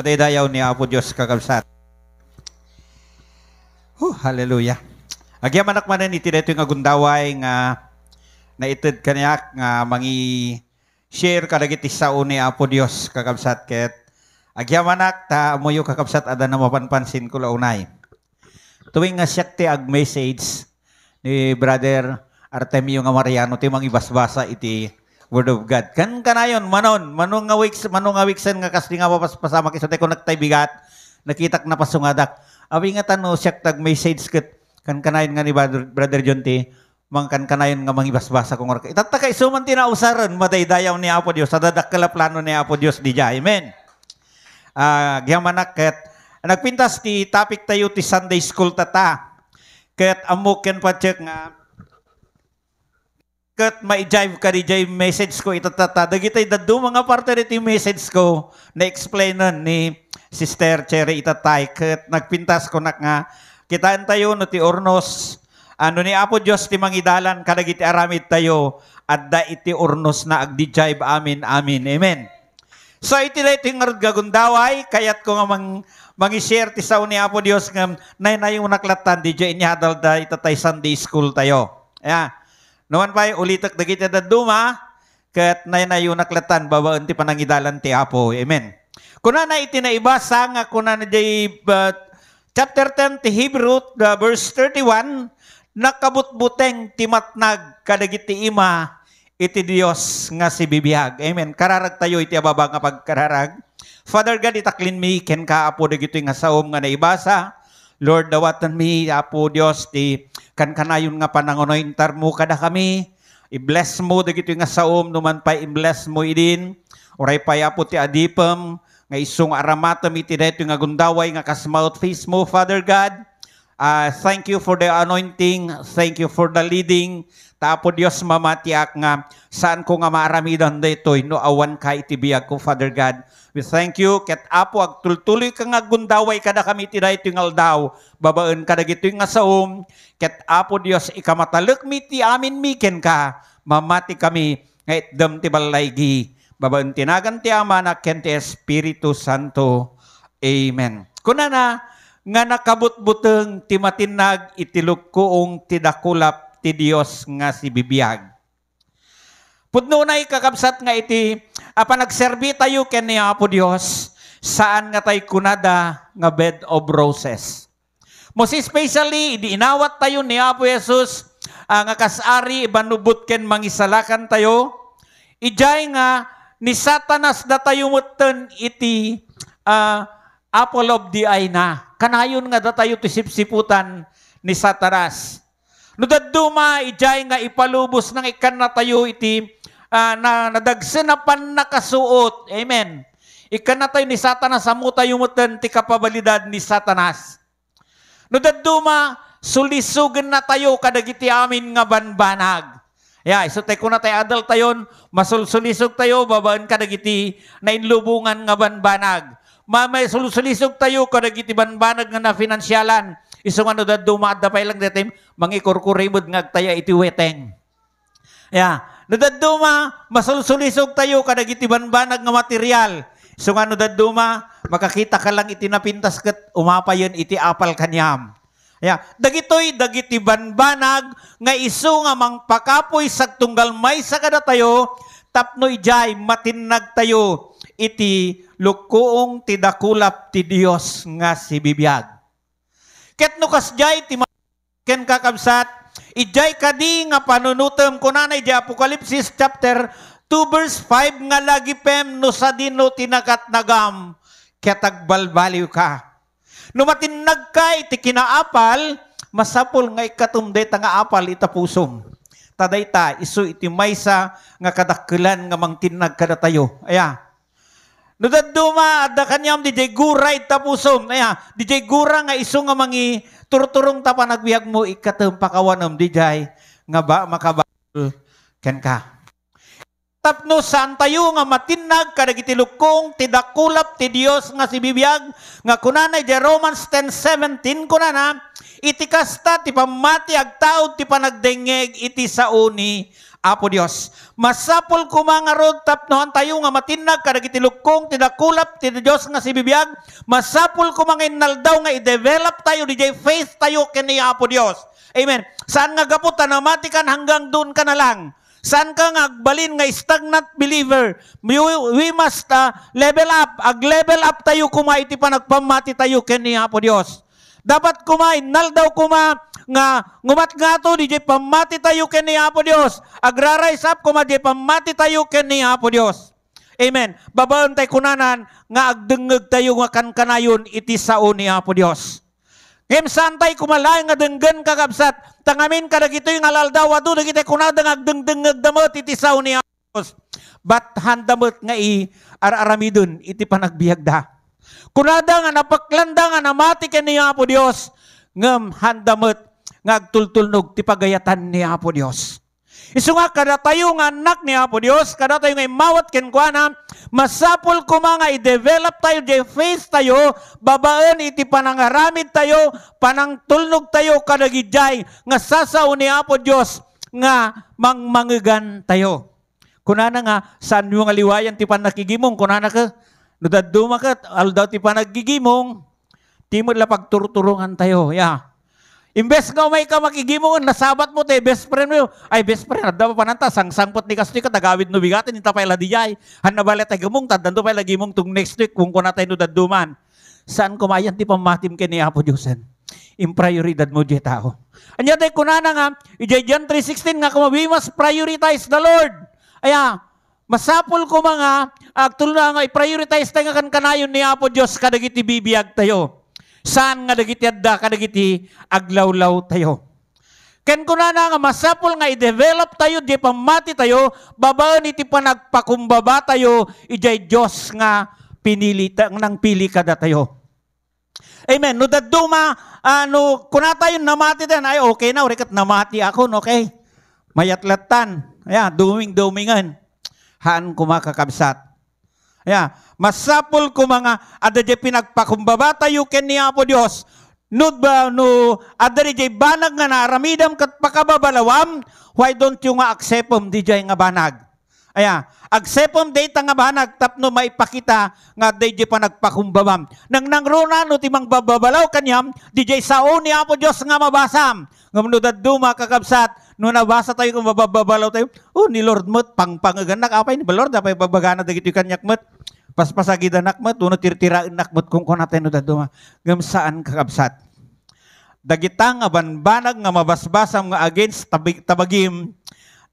Matidayaw ni Apo Diyos kagabsat. Oh, hallelujah. Agyaman akmanan iti dito nga gundaway nga naitid kaniyak nga mangi share kadagiti sao ni Apo Dios kakabsat ket agyamanak ta moyo kakabsat ada na mapanpansin ko unay. tuwing nga siya ti ag message ni brother Artemio nga Mariano ti mang ibasbasa iti Word of God. Kan kanayon, manon, manungawik, manungawiksan nga kasli nga paspasama kisa tayo nagtay bigat, nakitak na pasungadak. Awi nga tano, siyak tag message kat, kan kanayon nga ni Brother John T, mangkan kanayon nga mangibasbasa kong orka. Itatakay suman tinausaran, madaydayaw ni Apo Dios, sadadak kala plano ni Apo Dios, di dya. Amen. Uh, ah, Gyamanak kat, nagpintas ti topic tayo ti Sunday school tata. Kaya't amok ken pa nga kat ma-jive ka rin jay message ko itatata. Dagitay dadu mga parte rin message ko na explain nun ni Sister Cherry itatay. Kat nagpintas ko nak nga kitaan tayo no ti ornos ano ni Apo Dios ti mangidalan kadagiti aramid tayo adda iti ornos na agdijive jive amin amin. Amen. So iti iti ngarod gagundaway, kayat ko nga mang, mang-share ti sao ni Apo Dios nga nay na yung naklatan di Diyo inyadal da itatay Sunday school tayo. Yeah. Numan pa'y ulitak dagiti daduma, ket nayo naklatan babaan ti panangidalan ti Apo. Amen. Kuna na itinaiba sa nga kuna na day uh, chapter 10 ti Hebrew uh, verse 31 nakabutbuteng timatnag ti ima iti Dios nga si bibiyag. Amen. Kararag tayo iti ababa nga pagkararag. Father God itaklin mi ken ka apo dagiti nga saom nga naibasa. Lord dawatan mi apo Dios ti Kan kanayon nga panangonoy mo kada kami. I-bless mo dagito nga saom numan pa i-bless mo idin. Uray payapo ti adipem nga isung aramatam iti dayto nga gundaway nga kas mouthpiece mo Father God Uh, thank you for the anointing. Thank you for the leading. Tapo Dios mamatiak nga saan ko nga maaramidan daytoy no awan ka itibiyag ko Father God. We thank you ket apo ag tultuloy ka nga gundaway kada kami tiday tingal daw babaen kada gitoy nga saom um. ket apo Dios ikamatalek mi ti amin miken ka mamati kami nga itdem ti balaygi babaen tinagan ti ama na ken Espiritu Santo. Amen. Kunana nga nakabutbuteng ti matinag itilog koong tidakulap ti Dios nga si bibiyag. Pudno na ikakabsat nga iti, apan nagserbi tayo ken ni Apo Dios, saan nga tay kunada nga bed of roses. Most especially, inawat tayo ni Apo Jesus, uh, ah, nga kasari, ibanubot ken mangisalakan tayo, ijay nga, ni Satanas da tayo mutan iti uh, ah, apple of the eye na. Kanayon nga datayo ti sipsiputan ni Satanas. No daduma ijay nga ipalubos nang ikan ah, na tayo iti uh, na nadagsen na pannakasuot. Amen. Ikan na tayo ni Satanas amu tayo mutan ti kapabalidad ni Satanas. No daduma sulisugan na tayo kadagiti amin nga banbanag. Yeah, so tayo na tayo adult tayon, masulsulisog tayo, babaan kadagiti na inlubungan nga banbanag. Mamay sulusulisog tayo kada gitibanbanag nga na finansyalan. Isong ano da dumaadda pa lang datim, mangikurkuribod nga taya iti weteng. Ya, Nadaduma, masulusulisog tayo kada gitibanbanag nga material. So nga ano, nadaduma, makakita ka lang iti napintas kat umapayon iti apal kanyam. Ya, Dagitoy dagiti banbanag nga iso nga mangpakapoy sa tunggal may sa kada tayo tapno ijay matinag tayo iti lukuong tidakulap ti Dios nga si bibiyag. Ket no kasjay ti ken kakabsat ijay kadi nga panunutem ko kunanay di Apokalipsis chapter 2 verse 5 nga lagi pem no sa dino tinakat nagam ket agbalbaliw ka. Numatin matinnag ti kinaapal masapol nga ikatumday nga apal itapusom. Tadayta isu iti maysa nga kadakkelan nga mangtinag kada tayo. Aya. Nudaduma at kanyam di guray tapusom. Naya, di gura nga iso nga mangi turturong tapa nagbiag mo ikatang pakawanom di jay nga ba makabal ken ka. Tapno saan tayo nga matinag kadagitilukong tidakulap ti Dios nga sibibiyag nga kunana di Romans 10:17 kunana itikasta ti pamati ag tao ti panagdengeg iti sa uni Apo Dios. Masapol ko mga rod tapnohan tayo nga matinag kada gitilukong tinakulap ti Dios nga si bibiyag. Masapol ko mga inaldaw nga i-develop tayo di faith tayo kini Apo Dios. Amen. Saan nga gaputan na matikan hanggang doon ka na lang. Saan ka nga agbalin nga stagnant believer? We, must uh, level up. Ag-level up tayo kumaiti pa nagpamati tayo kini Apo Dios. Dapat kuma, naldaw kuma, nga ngumat nga to di pamati tayo ken ni Apo Dios agrarise up kuma di pamati tayo ken ni Apo Dios Amen. Babaon tay kunanan nga agdengeg tayo nga kankanayon iti sao ni Apo Dios. Ngem santay kumalay nga denggen kakabsat tangamin kadagitoy nga laldawa do dagiti kunada nga agdengdengeg damot iti sao ni Apo Dios. Bat handamot nga i araramidon iti panagbiagda. Kunada nga napaklanda nga namati ken ni Apo Dios ngem handamot nga agtultulnog ti pagayatan ni Apo Dios. Isu nga kada tayo nga anak ni Apo Dios, kada tayo nga imawat kenkuana, masapol ko mga i-develop tayo di face tayo, babaen iti panangaramid tayo, panangtulnog tayo kada nga sasaw ni Apo Dios nga mangmangegan tayo. Kunana nga saan yung aliwayan ti panakigimong, kunana ka Nudaduma ka, aldaw ti panagigimong, timod la pagturturungan tayo. Yeah. Imbes nga may ka makigimo, nasabat mo te, best friend mo. Ay, best friend, handa pa nanta, sangsangpot ni kasto ka, tagawid no bigatin, ita pa iladiyay. Handa bala tayo gamong, tadando pa ilagimong tung next week, kung ko natay no daduman. San kumayan ti pamatim ka ni Apo Diosen. In prioridad mo diya tao. Oh. Anya tayo kunana nga, ijay John 3.16 nga, kung we must prioritize the Lord. Aya, masapol ko mga, actual ah, na nga, i-prioritize tayo nga kan kanayon ni Apo Dios kadagiti bibiyag tayo. Saan nga dagiti adda kadagiti aglawlaw tayo. Ken kuna na nga masapol nga i-develop tayo di pamati tayo babaan iti panagpakumbaba tayo ijay Dios nga pinili ta, nang pili kada tayo. Amen. No daduma ano uh, kuna tayo namati din ay okay na rekat namati ako okay. Mayatlatan. Yeah, duming dumingan. Haan kumakakabsat. Yeah masapol ko mga adadya pinagpakumbaba tayo kaniya po Diyos. Nud ba no adari jay banag nga naramidam kat pakababalawam, why don't you nga aksepom di jay nga banag? Aya, aksepom day ta nga banag tapno maipakita nga day jay panagpakumbabam. Nang nangruna no timang bababalaw kanyam, di jay sao ni Apo Dios nga mabasam. Nga manudad duma kakabsat, no nabasa tayo kung bababalaw tayo, oh ni Lord mo't pangpangagan apay ni ba Lord, apay babagana dagiti kanyak mo't. Paspasagidan nakmat, uno tirtiraan nakmat kung kunatay no daduma. Gam saan kakabsat? Dagita nga banbanag nga mabasbasam nga against tabig, tabagim,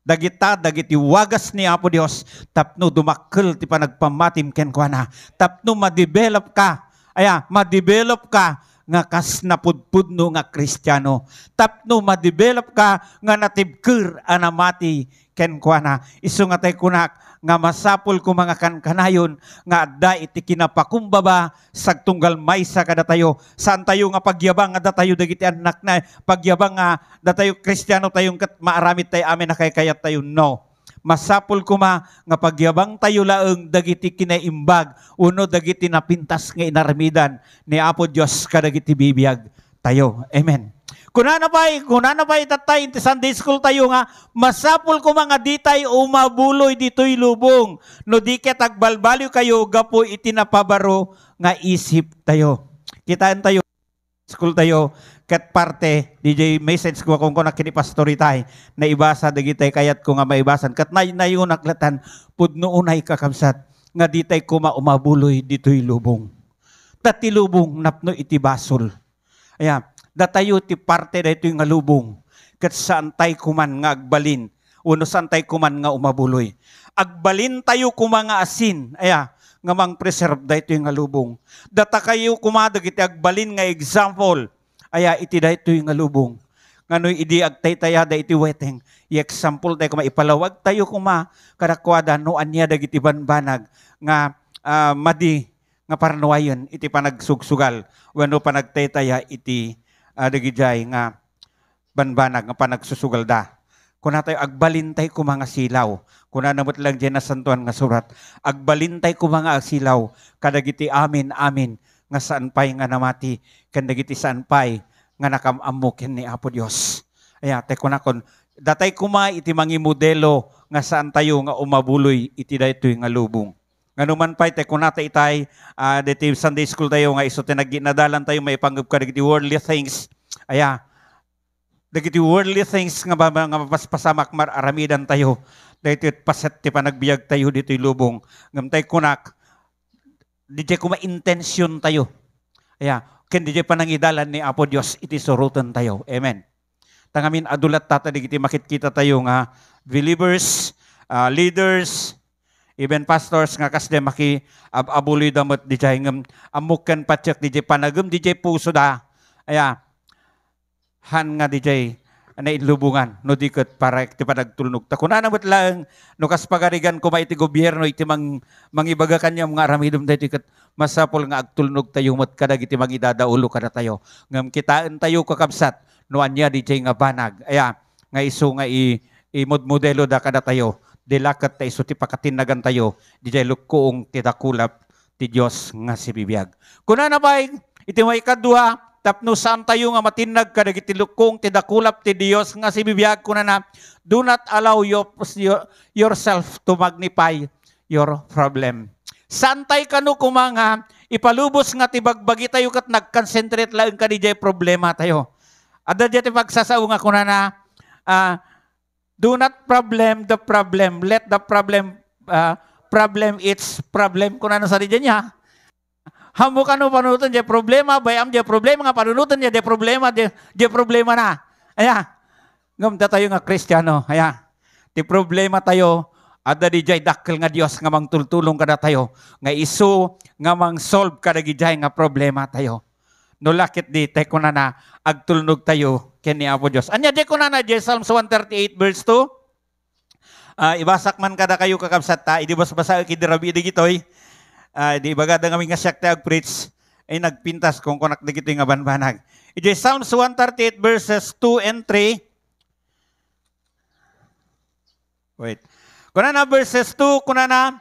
dagita dagiti wagas ni Apo Dios tapno dumakkel ti panagpamatim ken kuana tapno ma-develop ka aya ma-develop ka nga kas napudpudno nga kristyano. Tapno ma-develop ka nga natibkir anamati ken kuana. Isu nga tay kunak nga masapol ko mga kankanayon nga adda iti kinapakumbaba sagtunggal maysa kada tayo. Saan tayo nga pagyabang nga datayo dagiti anak na pagyabang nga datayo kristyano tayong kat maaramit tay amin na kay kayat tayo no masapol kuma nga pagyabang tayo laeng dagiti kinaimbag uno dagiti napintas nga inarmidan ni Apo Dios kadagiti bibiyag tayo. Amen. Kuna na pa'y, kuna na pa'y tatay, inti Sunday school tayo nga, masapul kuma nga ditay umabuloy ditoy lubong, no di tagbalbalyo kayo, gapo itinapabaro nga isip tayo. Kitaan tayo, school tayo, ket parte DJ message ko kung kuna kini pastor na ibasa dagitay kayat ko nga maibasan ket nay nayon aklatan pudno unay kakamsat nga ditay kuma umabuloy ditoy lubong tati lubong napno iti basol aya datayo ti parte daytoy nga lubong ket santay kuman nga agbalin uno santay kuman nga umabuloy agbalin tayo kuma nga asin aya nga mang preserve daytoy nga lubong data kayo kumadag iti agbalin nga example Aya, iti da ito yung alubong. Ngano'y idi agtay da iti weteng. I-example tayo kuma, ipalawag tayo kuma, karakwada no anya dagiti banbanag nga uh, madi nga parnuayon iti panagsugsugal. Wano panagtay iti uh, dagijay nga banbanag nga panagsusugal da kuna tayo agbalintay ko mga silaw. Kuna namot lang dyan na santuan nga surat. Agbalintay ko mga silaw. Kadagiti amin, amin nga saanpay nga namati, ken dagiti saanpay nga nakamamok ni Apo Dios. Aya, teko na kon, datay kuma iti mangi modelo nga saan tayo nga umabuloy iti daytoy nga lubong. Nga naman pa, teko na itay, uh, ah, diti Sunday school tayo nga iso tinaginadalan tayo, may panggap ka dagiti worldly things. Aya, ah, dagiti worldly things nga ba nga mapaspasamak mararamidan tayo dahito paset ti panagbiag tayo dito lubong ngam tay kunak Di ko ma-intention tayo. Kaya, kundi di panangidalan ni Apo Dios iti surutan tayo. Amen. Tangamin adulat tatadig iti makikita tayo nga believers, uh, leaders, even pastors nga kasde maki ab abuli damot di jay ngem amukan patyak di jay panagem di jay puso da. Aya, han nga di jay na inlubungan, no dikat para ti padagtulnog. Takunan amat lang, no kas pagarigan ko maiti gobyerno, iti mang, mangibaga kanya mga aramidom tayo dikat, masapol nga agtulnog tayo, mat kadag iti mangidadaulo ka na tayo. Ngam kitaan tayo kakabsat, no anya di tayo nga banag. Aya, nga iso nga i, i modelo da kada tayo, dilakat tayo, so ti pakatinagan tayo, di tayo ti dakulap ti Dios nga si bibiyag. Kuna na ba, iti may kaduha, tapno saan tayo nga matinag ka nagitilukong tidakulap ti Dios nga sibibiyag ko na na do not allow your, your, yourself to magnify your problem. Santay ka no kumanga, ipalubos nga tibagbagi tayo kat nag-concentrate lang ka di problema tayo. Ada di ti pagsasaw nga kuna na, uh, do not problem the problem, let the problem, uh, problem its problem. Kuna ano na sa di niya, Hamukan mo panunutan dia problema, bayam dia problema nga panunutan dia dia problema dia, dia problema na. Aya. ngam tayo nga Kristiyano, aya. di problema tayo ada di jay dakkel nga Dios nga mangtultulong kada tayo nga isu nga mang solve kada gijay nga problema tayo. Nulakit di tay ko na na agtulnog tayo ken ni Apo Dios. Anya di ko na na jay Psalm 138 verse 2. Uh, ah, ibasak man kada kayo kakabsata, ah, ta, idibas basa kidirabi di gitoy. Eh? uh, di bagada nga nga sakta og preach ay nagpintas kung kunak na gito nga banbanag. Ito Psalms 138 verses 2 and 3. Wait. Kuna na verses 2, kuna na,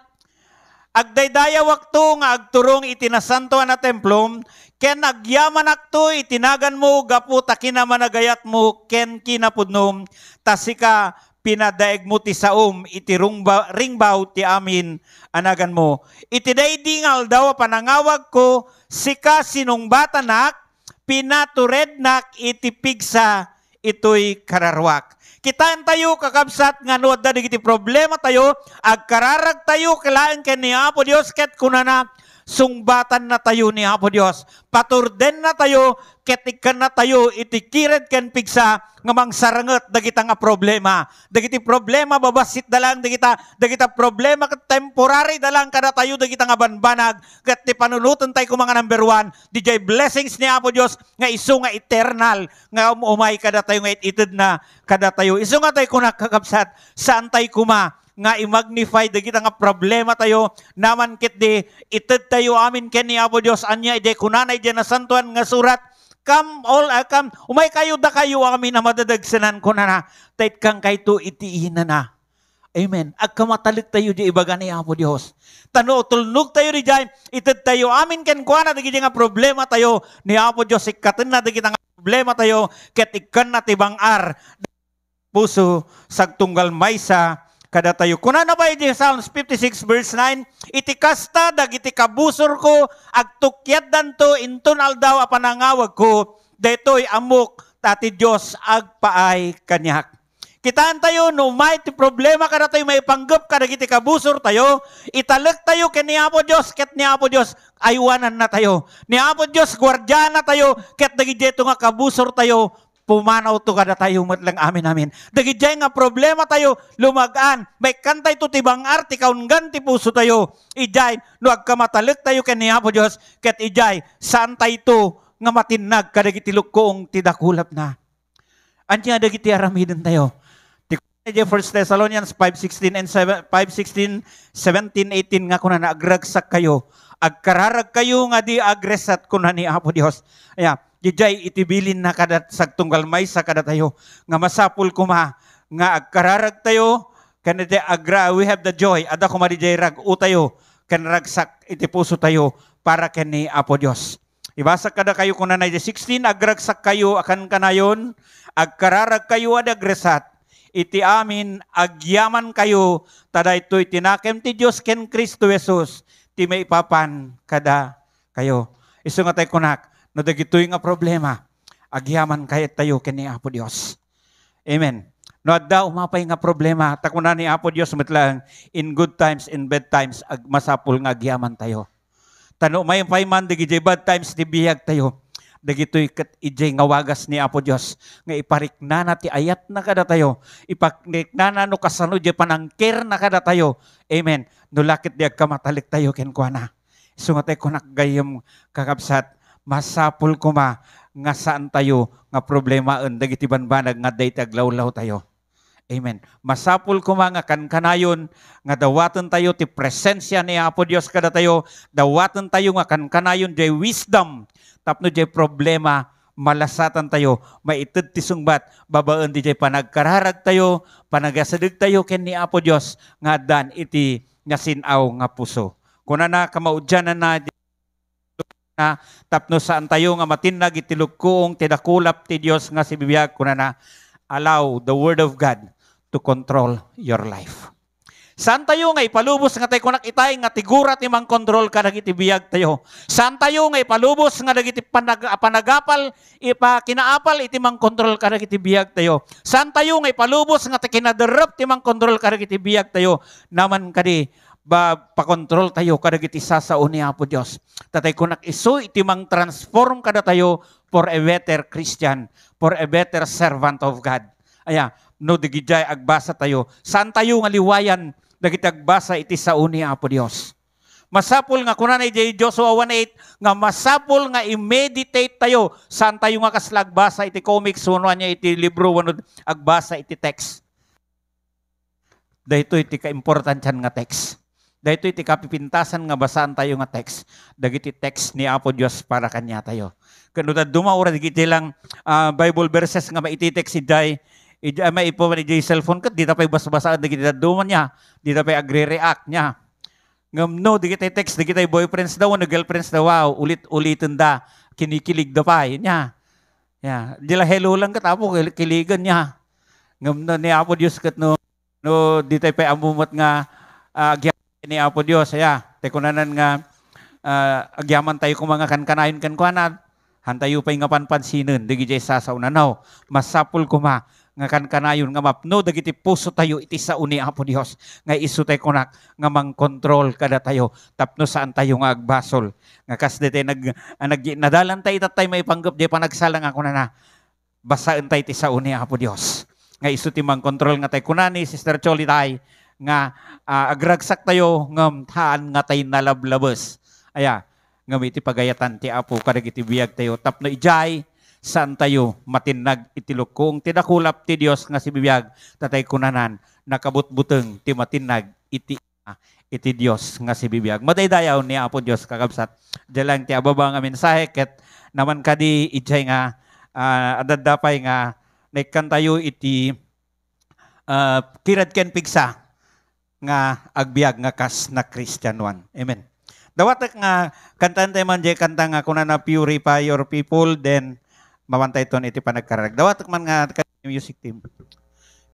Agdaydaya wakto nga agturong itinasanto na templom, ken agyaman akto itinagan mo, gapu takina managayat mo, ken kinapudnom, tasika pinadaeg mo ti saom, iti rungba, ringbaw ti amin, anagan mo. Iti daydingal daw panangawag ko, sika sinong batanak, pinaturednak iti pigsa, ito'y kararwak. Kitaan tayo kakabsat nga no, dadig iti problema tayo, agkararag tayo, kilaan ken ni Apo Dios ket kunana, sungbatan na tayo ni Apo Dios. Paturden na tayo, ketikan na tayo, itikired ken pigsa, nga mangsarangat, dagita nga problema. Dagiti problema, babasit lang, dagita, dagita problema, temporary dalang kada tayo, dagita nga banbanag, kat ti panulutan tayo kumanga number one, di jay blessings ni Apo Dios nga iso nga eternal, nga umay kada tayo, nga itid na kada tayo. Iso nga tayo kung nakakapsat, saan tayo kuma, nga i-magnify dagiti nga problema tayo naman ket di ited tayo amin ken ni Apo Dios anya ide kunanay di na santuan nga surat come all uh, come umay kayo da kayo amin na madadagsanan ko na na tait kang kayto itiin na na Amen. Agkamatalik tayo di ibaga ni Apo Dios. Tano tulnog tayo di jay, ited tayo amin ken kuana dagiti nga problema tayo ni Apo Dios ikaten na dagiti nga problema tayo ket ikan na tibang ar puso sagtunggal maysa kada tayo. Kuna ano na ba yung Psalms 56 verse 9? Itikasta dagiti kabusor ko, agtukyat danto, intunal daw apanangawag ko, detoy amok, tati Diyos, agpaay kanyak. Kitaan tayo, no might problema kada tayo may panggap kada kiti kabusor tayo, italek tayo ken niapo Dios ket niapo Dios aywanan na tayo. Niapo Dios gwardiya na tayo ket dagiti nga kabusor tayo pumanaw to kada tayo matlang amin amin. Dagidya nga problema tayo, lumagaan. May kantay to tibang arti, kaun ti puso tayo. Ijay, nuag agkamatalik tayo kaniya Apo Diyos, ket ijay, saan tayo to nga matinag kadagiti lukkoong tidakulap na. Andiyan dagiti aramidin tayo. First Thessalonians 5.16 and 7, 5.16, 17, 18 nga kuna na agragsak kayo. Agkararag kayo nga di agresat kuna ni Apo Dios. Ayan. Kiday itibilin na kadat sagtunggal may sa kadat tayo. Nga masapul kuma nga agkararag tayo kanada agra we have the joy ada kumari di rag u tayo kanragsak iti puso tayo para kani Apo Dios. Ibasa kada kayo kung nanay 16, agragsak kayo akan kanayon, agkararag kayo ad agresat, iti amin, agyaman kayo, tada ito itinakem ti Diyos ken Kristo Jesus, ti may papan kada kayo. Iso nga tayo kunak, na dagitoy nga problema, agyaman kayat tayo kini Apo Dios. Amen. No adda umapay nga problema, takuna ni Apo Dios metlang in good times in bad times ag masapul nga agyaman tayo. Tano may pay man digijay bad times di biyag tayo. Dagitoy ket ijay nga wagas ni Apo Dios nga iparikna na ti ayat na kada tayo. Iparikna na no kasano di panangker na kada tayo. Amen. No lakit di agkamatalik tayo ken kuana. Sungatay ko tayo kakabsat masapul ko ma nga saan tayo nga problema ang dagiti banbanag nga day taglawlaw tayo. Amen. Masapul ko mga kankanayon, nga dawatan tayo ti presensya ni Apo Dios kada tayo, dawatan tayo nga kankanayon jay wisdom, tapno jay problema, malasatan tayo, maitid ti sungbat, babaan di jay panagkararag tayo, panagasadig tayo ken ni Apo Dios nga dan iti nga sinaw nga puso. Kuna na kamaudyanan na na tapno saan tayo nga matinag itilog koong tidakulap ti Dios nga sibibiyag ko na na allow the word of God to control your life. Saan tayo nga ipalubos nga tayo kunak itay nga tigurat imang kontrol ka dagiti tayo. Saan tayo nga ipalubos nga dagiti panag, panagapal ipa iti mang kontrol ka dagiti tayo. Saan tayo nga ipalubos nga ti kinaderap ti mang kontrol ka dagiti tayo. Naman kadi ba pakontrol tayo kada giti sasaon ni Apo Dios. Tatay ko isu iti mang transform kada tayo for a better Christian, for a better servant of God. Aya, no digijay agbasa tayo. San tayo nga liwayan dagiti agbasa iti saon ni Apo Dios. Masapol nga kunan ni Joshua 1.8 nga masapol nga i-meditate tayo saan tayo nga kaslagbasa iti comics wano niya iti libro wano agbasa iti text. Dahito iti ka nga text. Dahito iti kapipintasan nga basaan tayo nga text. Dagiti text ni Apo Dios para kanya tayo. Kano ta dumaura digiti lang uh, Bible verses nga maititext si Day. Ija ah, may ipo man ijay cellphone kat, di tapay basbasaan, digiti duman niya, di tapay agre-react niya. Ngam no, digiti text, digiti boyfriends daw, no girlfriends daw, wow, ulit-ulitin da, kinikilig da pa, yun niya. Yeah. Dila hello lang katapo, kiligan niya. Ngam no, ni Apo Dios kat no, no, di tayo pa amumot nga, uh, ni Apo Dios saya tekunanan nga uh, agyaman tayo kung mga kankanayon kankuanan hantayo pay nga panpansinen digi jay sasaw nanaw masapul kuma nga kankanayon nga mapno dagiti puso tayo iti sa uni apo Dios nga isu tay kunak nga mangkontrol kada tayo tapno saan tayo nga agbasol nga kasde tay nag ah, nag nadalan tay tatay may panggap di pa ako na kunana basaen tay iti sa uni apo Dios nga isu ti mangkontrol nga tay kunani sister Choli tay nga uh, agragsak tayo ng taan nga tay nalablabas. Aya, nga iti pagayatan ti apo kadag iti biyag tayo tapno ijay saan tayo matinag itilok kung tinakulap ti Dios nga si biyag tatay kunanan nakabutbuteng ti matinag iti ah, iti Dios nga si bibiyag. Madaydayaw ni Apo Dios kakabsat. Diyan ti ababa nga mensahe ket naman kadi ijay nga uh, ah, adadapay nga naikan tayo iti uh, kirad ken pigsa nga agbiag nga kas na Christian one. Amen. Dawat nga kantan tayo man jay kanta nga kuna na purify your people then mawantay ton iti panagkarag. Dawat man nga music team.